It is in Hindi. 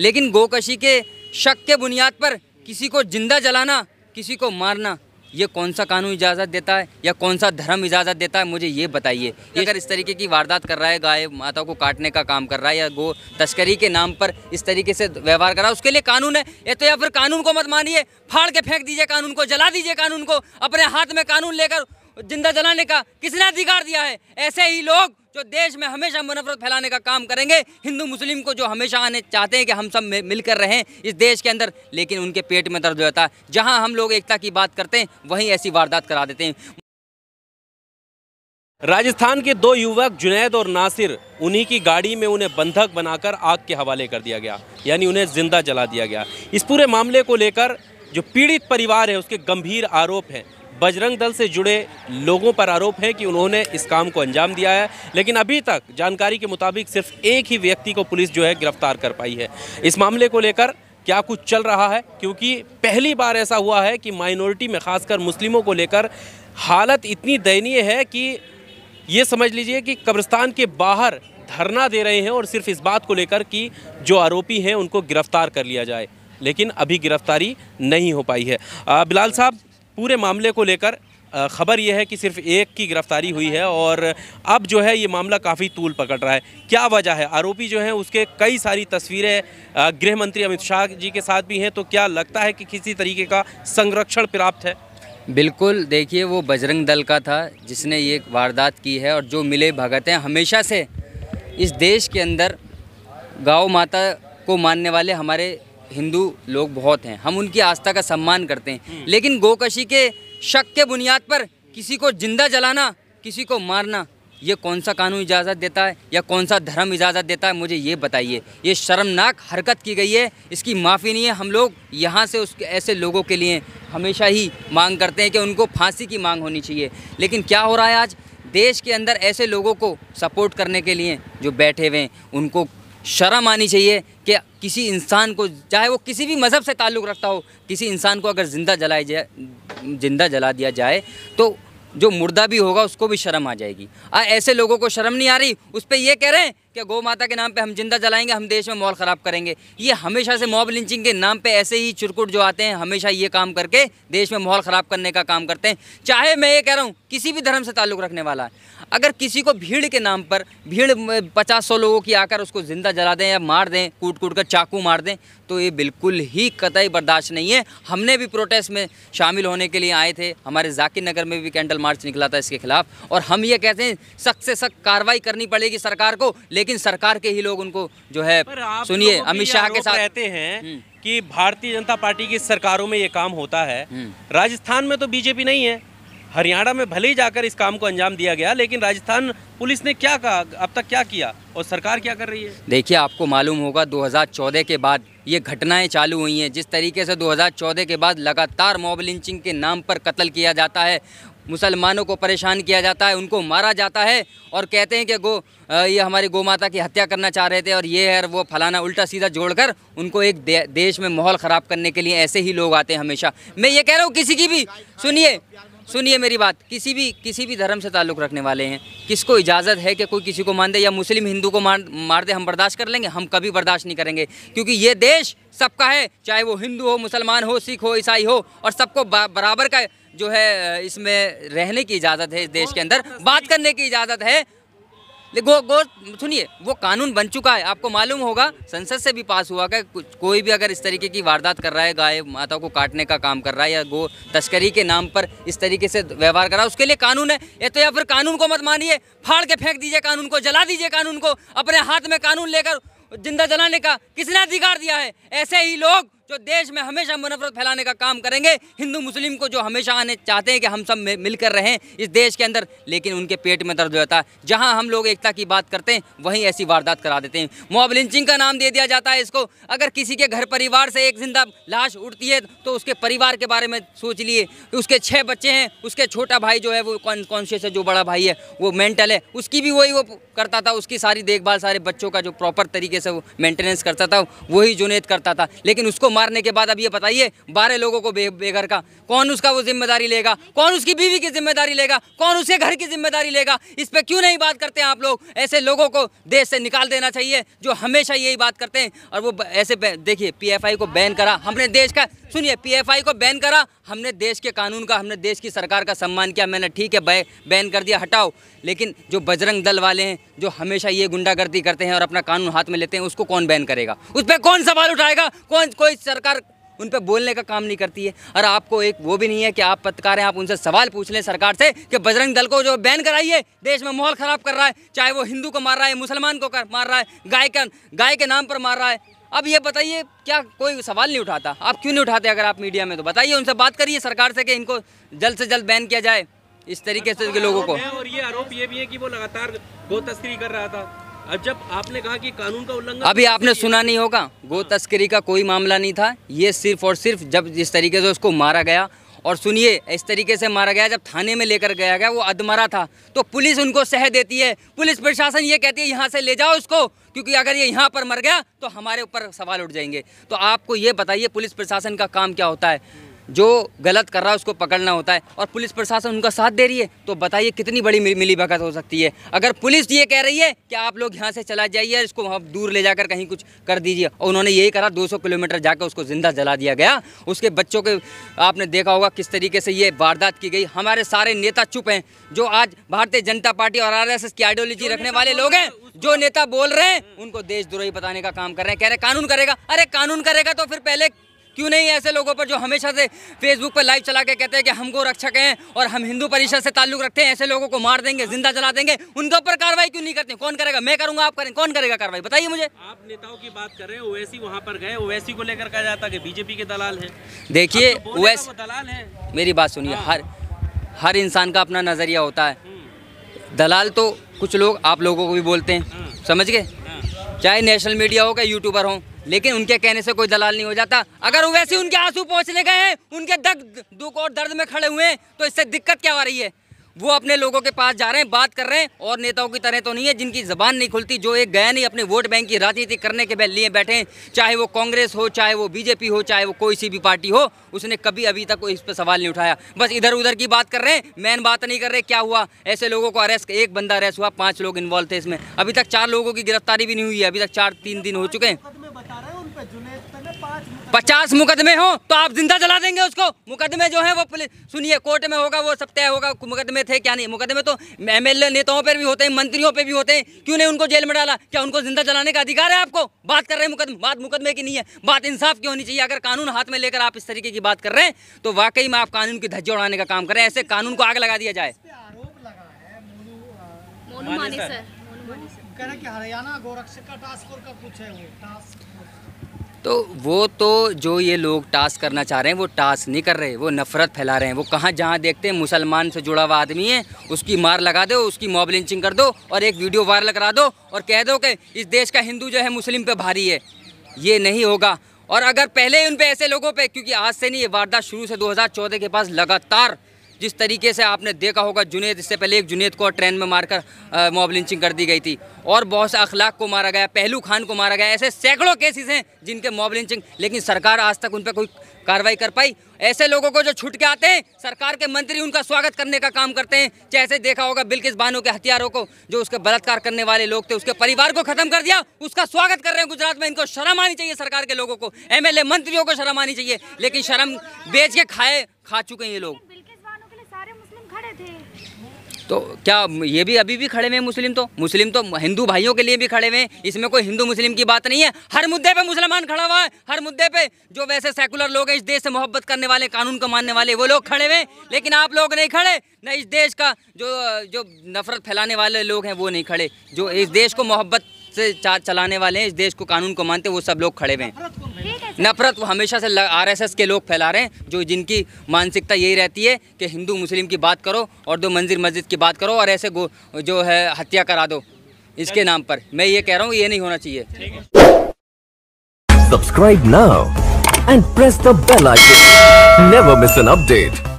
लेकिन गोकशी के शक के बुनियाद पर किसी को जिंदा जलाना किसी को मारना ये कौन सा कानून इजाज़त देता है या कौन सा धर्म इजाज़त देता है मुझे ये बताइए ये अगर इस तरीके की वारदात कर रहा है गाय माता को काटने का काम कर रहा है या गो तस्करी के नाम पर इस तरीके से व्यवहार कर रहा है उसके लिए कानून है ये तो या फिर कानून को मत मानिए फाड़ के फेंक दीजिए कानून को जला दीजिए कानून को अपने हाथ में कानून लेकर जिंदा जलाने का किसने अधिकार दिया है ऐसे ही लोग जो देश में हमेशा मुनफरत फैलाने का काम करेंगे हिंदू मुस्लिम को जो हमेशा आने चाहते हैं कि हम सब मिलकर रहें इस देश के अंदर लेकिन उनके पेट में दर्द होता है जहाँ हम लोग एकता की बात करते हैं वहीं ऐसी वारदात करा देते हैं राजस्थान के दो युवक जुनैद और नासिर उन्हीं की गाड़ी में उन्हें बंधक बनाकर आग के हवाले कर दिया गया यानी उन्हें जिंदा जला दिया गया इस पूरे मामले को लेकर जो पीड़ित परिवार है उसके गंभीर आरोप हैं बजरंग दल से जुड़े लोगों पर आरोप है कि उन्होंने इस काम को अंजाम दिया है लेकिन अभी तक जानकारी के मुताबिक सिर्फ एक ही व्यक्ति को पुलिस जो है गिरफ्तार कर पाई है इस मामले को लेकर क्या कुछ चल रहा है क्योंकि पहली बार ऐसा हुआ है कि माइनॉरिटी में खासकर मुस्लिमों को लेकर हालत इतनी दयनीय है कि ये समझ लीजिए कि कब्रिस्तान के बाहर धरना दे रहे हैं और सिर्फ इस बात को लेकर कि जो आरोपी हैं उनको गिरफ्तार कर लिया जाए लेकिन अभी गिरफ्तारी नहीं हो पाई है बिलाल साहब पूरे मामले को लेकर खबर यह है कि सिर्फ एक की गिरफ्तारी हुई है और अब जो है ये मामला काफ़ी तूल पकड़ रहा है क्या वजह है आरोपी जो है उसके कई सारी तस्वीरें गृह मंत्री अमित शाह जी के साथ भी हैं तो क्या लगता है कि किसी तरीके का संरक्षण प्राप्त है बिल्कुल देखिए वो बजरंग दल का था जिसने ये वारदात की है और जो मिले भगत हैं हमेशा से इस देश के अंदर गौ माता को मानने वाले हमारे हिंदू लोग बहुत हैं हम उनकी आस्था का सम्मान करते हैं हम्म। लेकिन गोकशी के शक के बुनियाद पर किसी को जिंदा जलाना किसी को मारना ये कौन सा कानून इजाज़त देता है या कौन सा धर्म इजाज़त देता है मुझे ये बताइए ये शर्मनाक हरकत की गई है इसकी माफ़ी नहीं है हम लोग यहाँ से उस ऐसे लोगों के लिए हमेशा ही मांग करते हैं कि उनको फांसी की मांग होनी चाहिए लेकिन क्या हो रहा है आज देश के अंदर ऐसे लोगों को सपोर्ट करने के लिए जो बैठे हुए हैं उनको शर्म आनी चाहिए कि किसी इंसान को चाहे वो किसी भी मज़हब से ताल्लुक़ रखता हो किसी इंसान को अगर ज़िंदा जलाए जाए ज़िंदा जला दिया जाए तो जो मुर्दा भी होगा उसको भी शर्म आ जाएगी आ ऐसे लोगों को शर्म नहीं आ रही उस पर यह कह रहे हैं क्या गौ माता के नाम पे हम जिंदा जलाएंगे हम देश में मॉल ख़राब करेंगे ये हमेशा से मॉब लिंचिंग के नाम पे ऐसे ही चुरकुट जो आते हैं हमेशा ये काम करके देश में मॉल ख़राब करने का काम करते हैं चाहे मैं ये कह रहा हूँ किसी भी धर्म से ताल्लुक़ रखने वाला है अगर किसी को भीड़ के नाम पर भीड़ पचास सौ लोगों की आकर उसको ज़िंदा जला दें या मार दें कूट कूट कर चाकू मार दें तो ये बिल्कुल ही कतई बर्दाश्त नहीं है हमने भी प्रोटेस्ट में शामिल होने के लिए आए थे हमारे जाकिर नगर में भी कैंडल मार्च निकला था इसके खिलाफ और हम ये कहते हैं सख्त से सख्त कार्रवाई करनी पड़ेगी सरकार को लेकिन सरकार के ही लोग उनको जो है सुनिए अमित शाह के साथ रहते हैं हम्म। कि भारतीय जनता पार्टी की सरकारों में ये काम होता है हम्म। राजस्थान में तो बीजेपी नहीं है हरियाणा में भले ही जाकर इस काम को अंजाम दिया गया लेकिन राजस्थान पुलिस ने क्या कहा अब तक क्या किया और सरकार क्या कर रही है देखिए आपको मालूम होगा 2014 के बाद ये घटनाएं चालू हुई हैं जिस तरीके से 2014 के बाद लगातार मॉब लिंचिंग के नाम पर कत्ल किया जाता है मुसलमानों को परेशान किया जाता है उनको मारा जाता है और कहते हैं कि गो ये हमारी गौ माता की हत्या करना चाह रहे थे और ये है वो फलाना उल्टा सीधा जोड़कर उनको एक दे, देश में माहौल ख़राब करने के लिए ऐसे ही लोग आते हैं हमेशा मैं ये कह रहा हूँ किसी की भी सुनिए सुनिए मेरी बात किसी भी किसी भी धर्म से ताल्लुक़ रखने वाले हैं किसको इजाज़त है कि कोई किसी को मान दे या मुस्लिम हिंदू को मार मार दे हम बर्दाश्त कर लेंगे हम कभी बर्दाश्त नहीं करेंगे क्योंकि ये देश सबका है चाहे वो हिंदू हो मुसलमान हो सिख हो ईसाई हो और सबको बराबर का जो है इसमें रहने की इजाज़त है इस देश के अंदर बात करने की इजाज़त है गो गो सुनिए वो कानून बन चुका है आपको मालूम होगा संसद से भी पास हुआ कि कोई भी अगर इस तरीके की वारदात कर रहा है गाय माता को काटने का काम कर रहा है या गो तस्करी के नाम पर इस तरीके से व्यवहार कर रहा है उसके लिए कानून है ये तो या फिर कानून को मत मानिए फाड़ के फेंक दीजिए कानून को जला दीजिए कानून को अपने हाथ में कानून लेकर जिंदा जलाने का किसने अधिकार दिया है ऐसे ही लोग जो देश में हमेशा मनफरत फैलाने का काम करेंगे हिंदू मुस्लिम को जो हमेशा आने चाहते हैं कि हम सब मिलकर रहें इस देश के अंदर लेकिन उनके पेट में दर्द होता है जहां हम लोग एकता की बात करते हैं वहीं ऐसी वारदात करा देते हैं मॉब लिंचिंग का नाम दे दिया जाता है इसको अगर किसी के घर परिवार से एक जिंदा लाश उठती है तो उसके परिवार के बारे में सोच लिए उसके छः बच्चे हैं उसके छोटा भाई जो है वो कॉन्शियस है जो बड़ा भाई है वो मेंटल है उसकी भी वही वो करता था उसकी सारी देखभाल सारे बच्चों का जो प्रॉपर तरीके से वो मेंटेनेंस करता था वही जुनेद करता था लेकिन उसको मारने के बाद अब ये बताइए बारह लोगों को बे, बेघर का कौन उसका वो जिम्मेदारी लेगा कौन उसकी बीवी की जिम्मेदारी लेगा कौन उसके घर की जिम्मेदारी लेगा इस पर क्यों नहीं बात करते हैं आप लोग ऐसे लोगों को देश से निकाल देना चाहिए जो हमेशा यही बात करते हैं और वो ऐसे देखिए पी को बैन करा हमने देश का सुनिए पी को बैन करा हमने देश के कानून का हमने देश की सरकार का सम्मान किया मैंने ठीक है बैन कर दिया हटाओ लेकिन जो बजरंग दल वाले हैं जो हमेशा ये गुंडागर्दी करते हैं और अपना कानून हाथ में लेते हैं उसको कौन बैन करेगा उस पर कौन सवाल उठाएगा कौन कोई सरकार उन पर बोलने का काम नहीं करती है और आपको एक वो भी नहीं है कि आप पत्रकार हैं आप उनसे सवाल पूछ लें सरकार से कि बजरंग दल को जो बैन कराइए देश में माहौल ख़राब कर रहा है चाहे वो हिंदू को मार रहा है मुसलमान को कर मार रहा है गाय का गाय के नाम पर मार रहा है अब ये बताइए क्या कोई सवाल नहीं उठाता आप क्यों नहीं उठाते अगर आप मीडिया में तो बताइए उनसे बात करिए सरकार से कि इनको जल्द से जल्द बैन किया जाए इस तरीके से लोगों को और ये आरोप ये भी है कि वो लगातार गो तस्करी कर रहा था जब आपने कहा कि कानून का उल्लंघन अभी आपने सुना नहीं होगा गो तस्करी का कोई मामला नहीं था ये सिर्फ और सिर्फ जब जिस तरीके से उसको मारा गया और सुनिए इस तरीके से मारा गया जब थाने में लेकर गया गया वो अधमरा था तो पुलिस उनको सह देती है पुलिस प्रशासन ये कहती है यहाँ से ले जाओ उसको क्योंकि अगर ये यहाँ पर मर गया तो हमारे ऊपर सवाल उठ जाएंगे तो आपको ये बताइए पुलिस प्रशासन का काम क्या होता है जो गलत कर रहा है उसको पकड़ना होता है और पुलिस प्रशासन उनका साथ दे रही है तो बताइए कितनी बड़ी मिली भगत हो सकती है अगर पुलिस ये कह रही है कि आप लोग यहाँ से चला जाइए इसको वहाँ दूर ले जाकर कहीं कुछ कर दीजिए और उन्होंने यही करा 200 किलोमीटर जाकर उसको ज़िंदा जला दिया गया उसके बच्चों के आपने देखा होगा किस तरीके से ये वारदात की गई हमारे सारे नेता चुप हैं जो आज भारतीय जनता पार्टी और आर की आइडियोलॉजी रखने वाले लोग हैं जो नेता बोल रहे हैं उनको देशद्रोही बताने का काम कर रहे हैं कह रहे कानून करेगा अरे कानून करेगा तो फिर पहले क्यों नहीं ऐसे लोगों पर जो हमेशा से फेसबुक पर लाइव चला के कहते हैं कि हमको रक्षक हैं और हम हिंदू परिषद से ताल्लुक रखते हैं ऐसे लोगों को मार देंगे जिंदा जला देंगे उनके ऊपर कार्रवाई क्यों नहीं करते कौन करेगा मैं करूंगा आप करें कौन करेगा कार्रवाई बताइए मुझे आप नेताओं की बात कर रहे हैं ओवैसी वहाँ पर गए ओवैसी को लेकर कहा जाता है बीजेपी के दलाल है देखिए ओवैसी दलाल है मेरी बात सुनिए हाँ। हर हर इंसान का अपना नज़रिया होता है हम्म। दलाल तो कुछ लोग आप लोगों को भी बोलते हैं हाँ। समझ गए हाँ। चाहे नेशनल मीडिया हो या यूट्यूबर हों लेकिन उनके कहने से कोई दलाल नहीं हो जाता अगर वैसे उनके आंसू पहुँचने गए हैं उनके दर्द दुख और दर्द में खड़े हुए हैं तो इससे दिक्कत क्या आ रही है वो अपने लोगों के पास जा रहे हैं बात कर रहे हैं और नेताओं की तरह तो नहीं है जिनकी जबान नहीं खुलती जो एक गया नहीं अपने वोट बैंक की राजनीति करने के लिए बैठे हैं चाहे वो कांग्रेस हो चाहे वो बीजेपी हो चाहे वो कोई सी भी पार्टी हो उसने कभी अभी तक कोई इस पर सवाल नहीं उठाया बस इधर उधर की बात कर रहे हैं मैन बात नहीं कर रहे क्या हुआ ऐसे लोगों को अरेस्ट एक बंदा अरेस्ट हुआ पाँच लोग इन्वॉल्व थे इसमें अभी तक चार लोगों की गिरफ्तारी भी नहीं हुई है अभी तक चार तीन दिन हो चुके हैं पचास मुकदमे हो तो आप जिंदा जला देंगे उसको मुकदमे जो है वो सुनिए कोर्ट में होगा वो सब तय होगा मुकदमे थे क्या नहीं मुकदमे तो एम नेताओं पर भी होते हैं मंत्रियों पर भी होते हैं क्यों नहीं उनको जेल में डाला क्या उनको जिंदा जलाने का अधिकार है आपको बात कर रहे हैं मुकदमे बात मुकदमे की नहीं है बात इंसाफ की होनी चाहिए अगर कानून हाथ में लेकर आप इस तरीके की बात कर रहे हैं तो वाकई में आप कानून की धज्जे उड़ाने का काम कर रहे हैं ऐसे कानून को आग लगा दिया जाए हरियाणा गोरक्षक का टास्क फोर्स का कुछ है वो टास्क तो वो तो जो ये लोग टास्क करना चाह रहे हैं वो टास्क नहीं कर रहे वो नफ़रत फैला रहे हैं वो कहाँ जहाँ देखते हैं मुसलमान से जुड़ा हुआ आदमी है उसकी मार लगा दो उसकी मॉब लिंचिंग कर दो और एक वीडियो वायरल करा दो और कह दो कि इस देश का हिंदू जो है मुस्लिम पे भारी है ये नहीं होगा और अगर पहले उन पर ऐसे लोगों पर क्योंकि आज से नहीं ये वारदात शुरू से दो के पास लगातार जिस तरीके से आपने देखा होगा जुनेद इससे पहले एक जुनेद को ट्रेन में मारकर मॉब लिंचिंग कर दी गई थी और बहुत से अखलाक को मारा गया पहलू खान को मारा गया ऐसे सैकड़ों केसेस हैं जिनके मॉब लिंचिंग लेकिन सरकार आज तक उन पर कोई कार्रवाई कर पाई ऐसे लोगों को जो छुट के आते हैं सरकार के मंत्री उनका स्वागत करने का काम करते हैं जैसे देखा होगा बिल्किस बानो के हथियारों को जो उसके बलात्कार करने वाले लोग थे उसके परिवार को खत्म कर दिया उसका स्वागत कर रहे हैं गुजरात में इनको शर्म आनी चाहिए सरकार के लोगों को एमएलए मंत्रियों को शर्म आनी चाहिए लेकिन शर्म बेच के खाए खा चुके हैं ये लोग तो क्या ये भी अभी भी खड़े हुए मुस्लिम तो मुस्लिम तो हिंदू भाइयों के लिए भी खड़े हुए इसमें कोई हिंदू मुस्लिम की बात नहीं है हर मुद्दे पे मुसलमान खड़ा हुआ है हर मुद्दे पे जो वैसे सेकुलर लोग हैं इस देश से मोहब्बत करने वाले कानून को मानने वाले वो लोग खड़े हुए लेकिन आप लोग नहीं खड़े न इस देश का जो जो नफरत फैलाने वाले लोग हैं वो नहीं खड़े जो इस देश को मोहब्बत से चलाने वाले हैं इस देश को कानून को मानते वो सब लोग खड़े हुए हैं नफरत हमेशा से आरएसएस के लोग फैला रहे हैं जो जिनकी मानसिकता यही रहती है कि हिंदू मुस्लिम की बात करो और दो मंजिल मस्जिद की बात करो और ऐसे जो है हत्या करा दो इसके नाम पर मैं ये कह रहा हूँ ये नहीं होना चाहिए सब्सक्राइब ना and press the bell icon never miss an update